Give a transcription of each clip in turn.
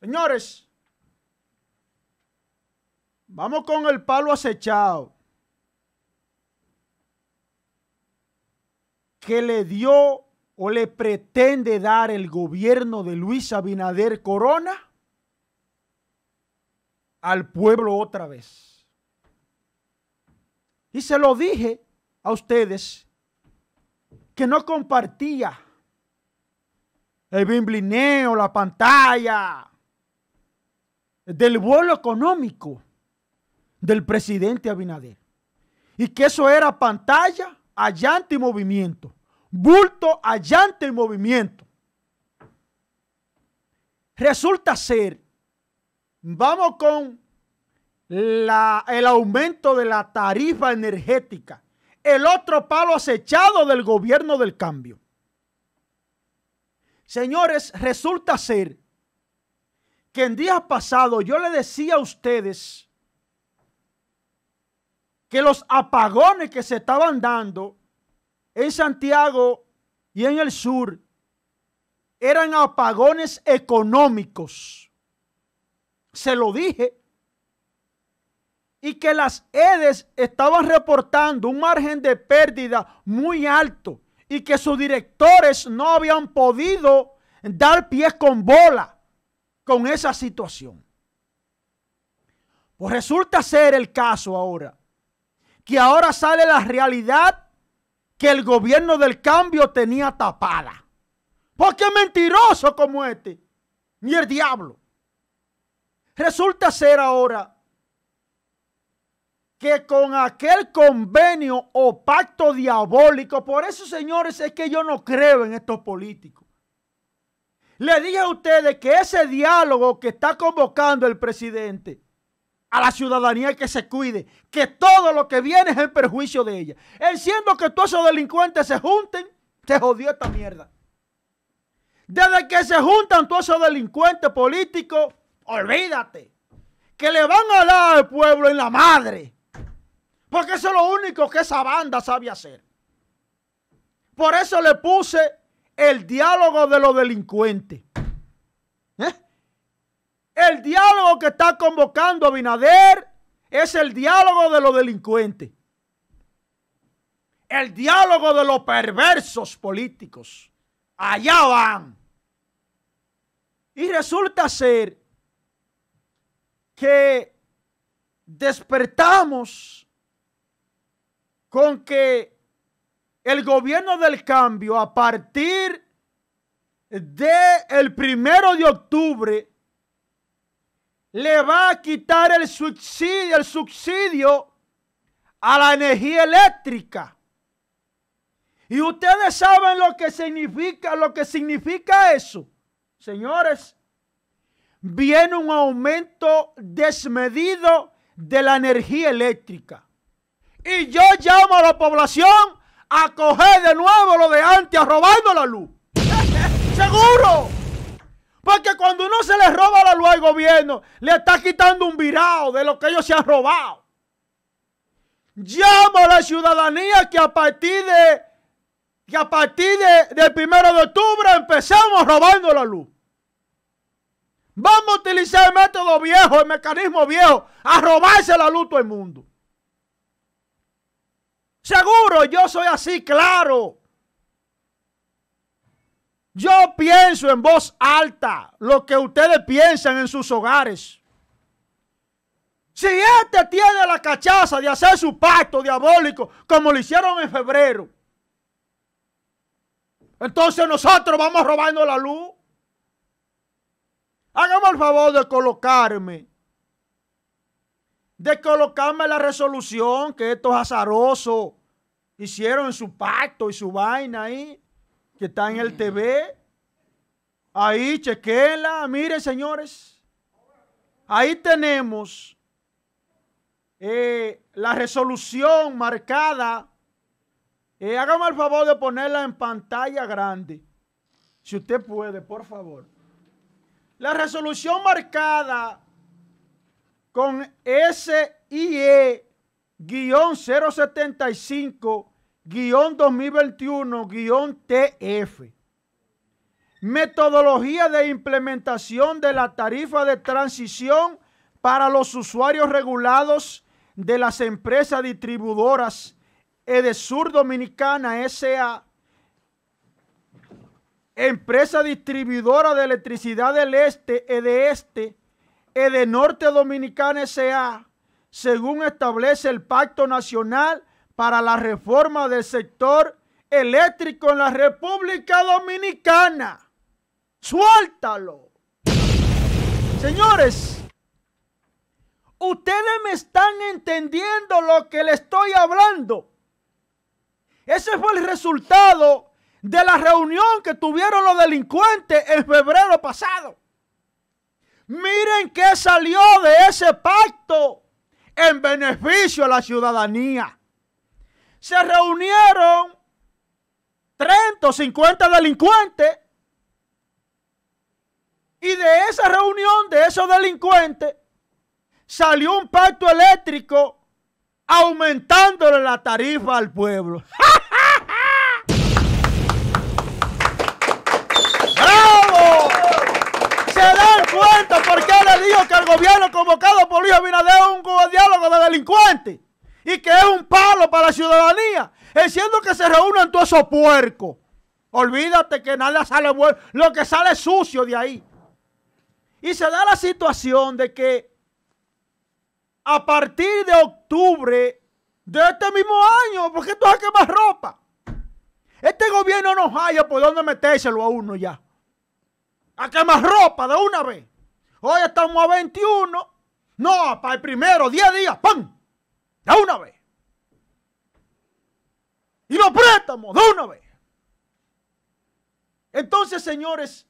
Señores, vamos con el palo acechado que le dio o le pretende dar el gobierno de Luis Abinader Corona al pueblo otra vez. Y se lo dije a ustedes que no compartía el bimblineo, la pantalla, del vuelo económico del presidente Abinader. Y que eso era pantalla, allante y movimiento. Bulto, allante y movimiento. Resulta ser, vamos con el aumento de la tarifa energética, el otro palo acechado del gobierno del cambio. Señores, resulta ser que en días pasados yo le decía a ustedes que los apagones que se estaban dando en Santiago y en el sur eran apagones económicos. Se lo dije. Y que las EDES estaban reportando un margen de pérdida muy alto y que sus directores no habían podido dar pies con bola con esa situación. Pues resulta ser el caso ahora, que ahora sale la realidad que el gobierno del cambio tenía tapada. Porque mentiroso como este, ni el diablo. Resulta ser ahora que con aquel convenio o pacto diabólico, por eso señores es que yo no creo en estos políticos. Le dije a ustedes que ese diálogo que está convocando el presidente a la ciudadanía que se cuide, que todo lo que viene es en perjuicio de ella. Enciendo que todos esos delincuentes se junten, se jodió esta mierda. Desde que se juntan todos esos delincuentes políticos, olvídate, que le van a dar al pueblo en la madre. Porque eso es lo único que esa banda sabe hacer. Por eso le puse el diálogo de los delincuentes. ¿Eh? El diálogo que está convocando Abinader es el diálogo de los delincuentes. El diálogo de los perversos políticos. Allá van. Y resulta ser que despertamos con que el gobierno del cambio a partir de el primero de octubre le va a quitar el subsidio, el subsidio a la energía eléctrica. Y ustedes saben lo que significa, lo que significa eso. Señores, viene un aumento desmedido de la energía eléctrica. Y yo llamo a la población a coger de nuevo lo de antes, a la luz. ¡Seguro! Porque cuando uno se le roba la luz al gobierno, le está quitando un virado de lo que ellos se han robado. Llamo a la ciudadanía que a partir de que a partir del primero de octubre empezamos robando la luz. Vamos a utilizar el método viejo, el mecanismo viejo, a robarse la luz todo el mundo. Seguro, yo soy así, claro. Yo pienso en voz alta lo que ustedes piensan en sus hogares. Si este tiene la cachaza de hacer su pacto diabólico como lo hicieron en febrero, entonces nosotros vamos robando la luz. Hágame el favor de colocarme, de colocarme la resolución que esto es azaroso hicieron su pacto y su vaina ahí, que está en el TV. Ahí, chequela, Miren, señores. Ahí tenemos eh, la resolución marcada. Eh, hágame el favor de ponerla en pantalla grande. Si usted puede, por favor. La resolución marcada con SIE-075 guión 2021, guión TF. Metodología de implementación de la tarifa de transición para los usuarios regulados de las empresas distribuidoras Sur Dominicana S.A., Empresa Distribuidora de Electricidad del Este, EDESTE, Norte Dominicana S.A., según establece el Pacto Nacional para la reforma del sector eléctrico en la República Dominicana. Suéltalo. Señores, ustedes me están entendiendo lo que le estoy hablando. Ese fue el resultado de la reunión que tuvieron los delincuentes en febrero pasado. Miren qué salió de ese pacto en beneficio a la ciudadanía se reunieron 30 o 50 delincuentes y de esa reunión de esos delincuentes salió un pacto eléctrico aumentándole la tarifa al pueblo. ¡Bravo! ¿Se dan cuenta por qué le digo que el gobierno convocado por Luis Abinader es un diálogo de delincuentes? y que es un palo para la ciudadanía, Enciendo que se reúnan todos esos puercos. Olvídate que nada sale bueno, lo que sale sucio de ahí. Y se da la situación de que a partir de octubre de este mismo año, porque tú a quemar ropa. Este gobierno no haya por dónde metérselo a uno ya. A quemar ropa de una vez. Hoy estamos a 21. No, para el primero, 10 días, ¡pam! de una vez. Y los préstamos de una vez. Entonces, señores,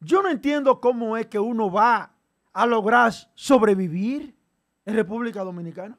yo no entiendo cómo es que uno va a lograr sobrevivir en República Dominicana.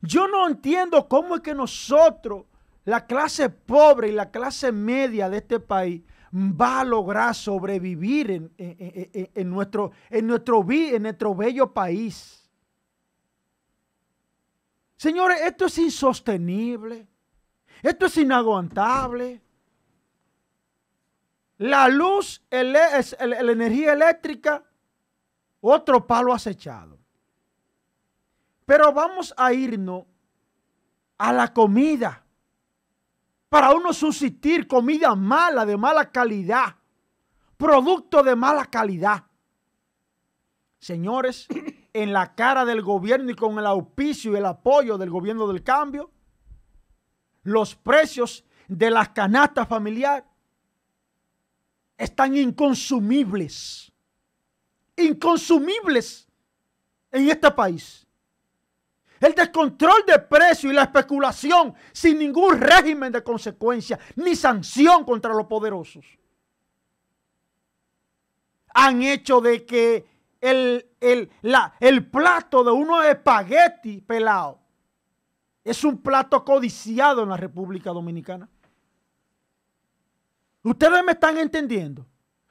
Yo no entiendo cómo es que nosotros, la clase pobre y la clase media de este país, va a lograr sobrevivir en, en nuestro bello país. Señores, esto es insostenible. Esto es inaguantable. La luz, el, la energía eléctrica, otro palo acechado. Pero vamos a irnos a la comida. Para uno subsistir comida mala, de mala calidad. Producto de mala calidad. Señores, en la cara del gobierno y con el auspicio y el apoyo del gobierno del cambio, los precios de las canastas familiares están inconsumibles, inconsumibles en este país. El descontrol de precios y la especulación sin ningún régimen de consecuencia ni sanción contra los poderosos han hecho de que el, el, la, el plato de uno espagueti pelado es un plato codiciado en la República Dominicana. Ustedes me están entendiendo.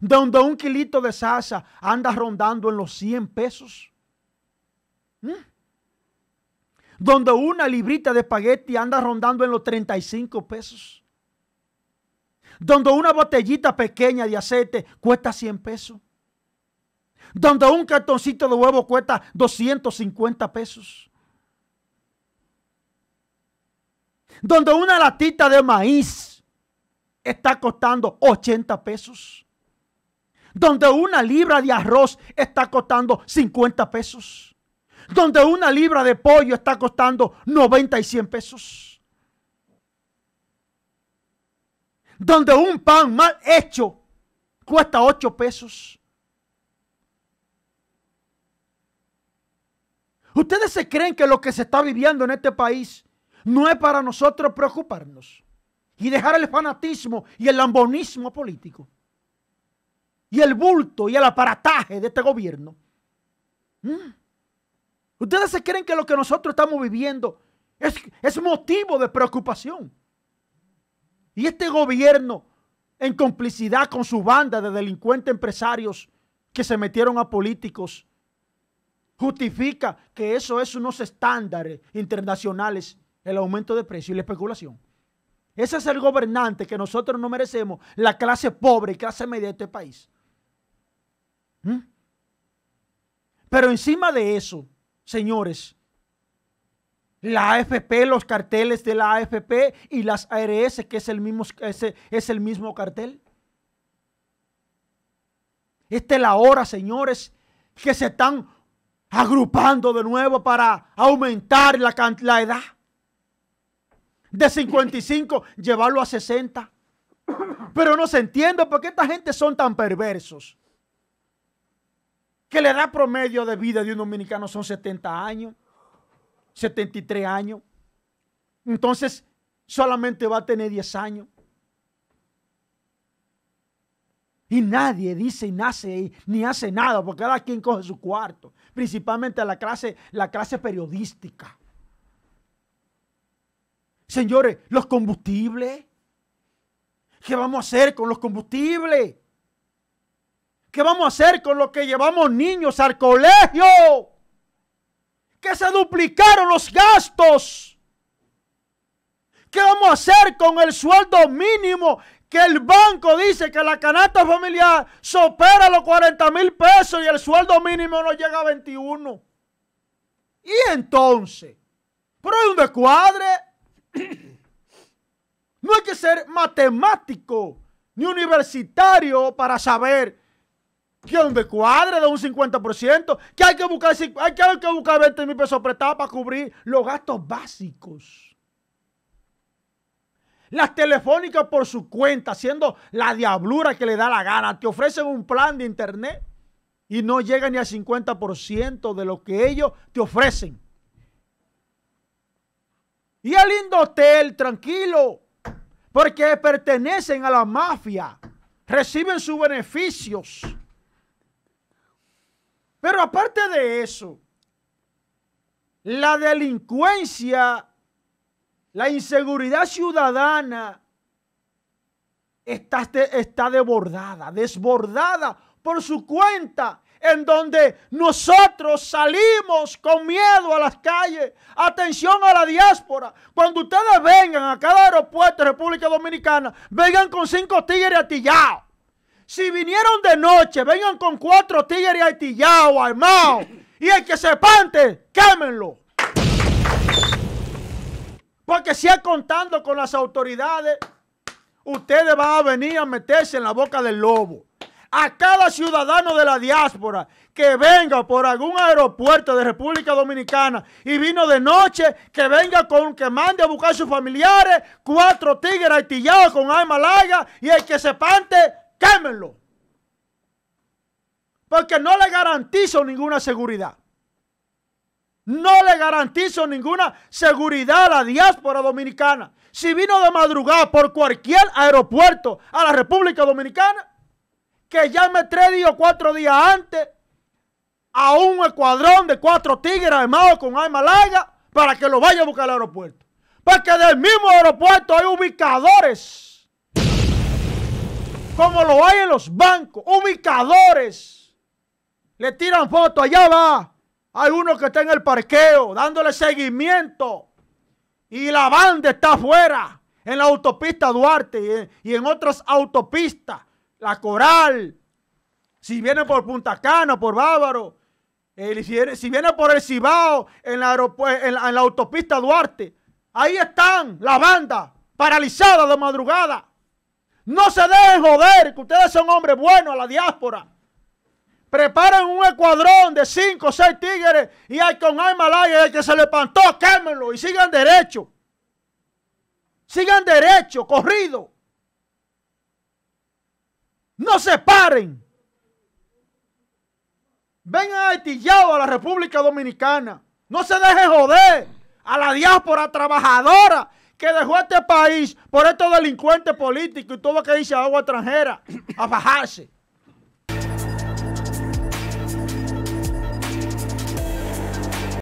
Donde un kilito de salsa anda rondando en los 100 pesos. ¿Mm? Donde una librita de espagueti anda rondando en los 35 pesos. Donde una botellita pequeña de aceite cuesta 100 pesos donde un cartoncito de huevo cuesta 250 pesos. Donde una latita de maíz está costando 80 pesos. Donde una libra de arroz está costando 50 pesos. Donde una libra de pollo está costando 90 y 100 pesos. Donde un pan mal hecho cuesta 8 pesos ¿Ustedes se creen que lo que se está viviendo en este país no es para nosotros preocuparnos y dejar el fanatismo y el lambonismo político y el bulto y el aparataje de este gobierno? ¿Mm? ¿Ustedes se creen que lo que nosotros estamos viviendo es, es motivo de preocupación? Y este gobierno, en complicidad con su banda de delincuentes empresarios que se metieron a políticos, justifica que eso es unos estándares internacionales, el aumento de precios y la especulación. Ese es el gobernante que nosotros no merecemos, la clase pobre y clase media de este país. ¿Mm? Pero encima de eso, señores, la AFP, los carteles de la AFP y las ARS, que es el mismo, ese, es el mismo cartel. Esta es la hora, señores, que se están agrupando de nuevo para aumentar la, edad. De 55 llevarlo a 60. Pero no se entiende por qué esta gente son tan perversos. Que la edad promedio de vida de un dominicano son 70 años, 73 años. Entonces solamente va a tener 10 años. Y nadie dice y nace ni hace nada, porque cada quien coge su cuarto, principalmente la clase, la clase periodística. Señores, los combustibles. ¿Qué vamos a hacer con los combustibles? ¿Qué vamos a hacer con lo que llevamos niños al colegio? ¿Qué se duplicaron los gastos. ¿Qué vamos a hacer con el sueldo mínimo que el banco dice que la canasta familiar supera los 40 mil pesos y el sueldo mínimo no llega a 21. Y entonces, pero hay un descuadre. No hay que ser matemático ni universitario para saber que un descuadre de un 50%, que hay que buscar, hay que buscar 20 mil pesos prestados para cubrir los gastos básicos. Las telefónicas por su cuenta, haciendo la diablura que le da la gana, te ofrecen un plan de internet y no llega ni al 50% de lo que ellos te ofrecen. Y el lindo hotel, tranquilo, porque pertenecen a la mafia, reciben sus beneficios. Pero aparte de eso, la delincuencia la inseguridad ciudadana está, está desbordada por su cuenta en donde nosotros salimos con miedo a las calles. Atención a la diáspora. Cuando ustedes vengan a cada aeropuerto de República Dominicana, vengan con cinco tigres atillados. Si vinieron de noche, vengan con cuatro tigres atillados, armados. Y el que se pante, quémenlo. Porque si es contando con las autoridades, ustedes van a venir a meterse en la boca del lobo. A cada ciudadano de la diáspora que venga por algún aeropuerto de República Dominicana y vino de noche, que venga con que mande a buscar a sus familiares, cuatro tigres artillados con arma larga y el que se pante, quémelo Porque no le garantizo ninguna seguridad. No le garantizo ninguna seguridad a la diáspora dominicana. Si vino de madrugada por cualquier aeropuerto a la República Dominicana, que ya tres días o cuatro días antes a un escuadrón de cuatro tigres armados con arma larga para que lo vaya a buscar al aeropuerto. Porque del mismo aeropuerto hay ubicadores, como lo hay en los bancos, ubicadores. Le tiran foto, allá va, hay uno que está en el parqueo dándole seguimiento. Y la banda está afuera, en la autopista Duarte y en, otras autopistas. La Coral, si viene por Punta Cana, por Bávaro, si, viene, si, por el Cibao, en la, en, la, autopista Duarte, ahí están la banda paralizada de madrugada. No se dejen joder, que ustedes son hombres buenos a la diáspora. Preparen un escuadrón de cinco o seis tigres y hay con hay el que se le levantó, quémenlo y sigan derecho. Sigan derecho, corrido. No se paren. Vengan estillado a la República Dominicana. No se dejen joder a la diáspora trabajadora que dejó este país por estos delincuentes políticos y todo lo que dice agua extranjera a bajarse.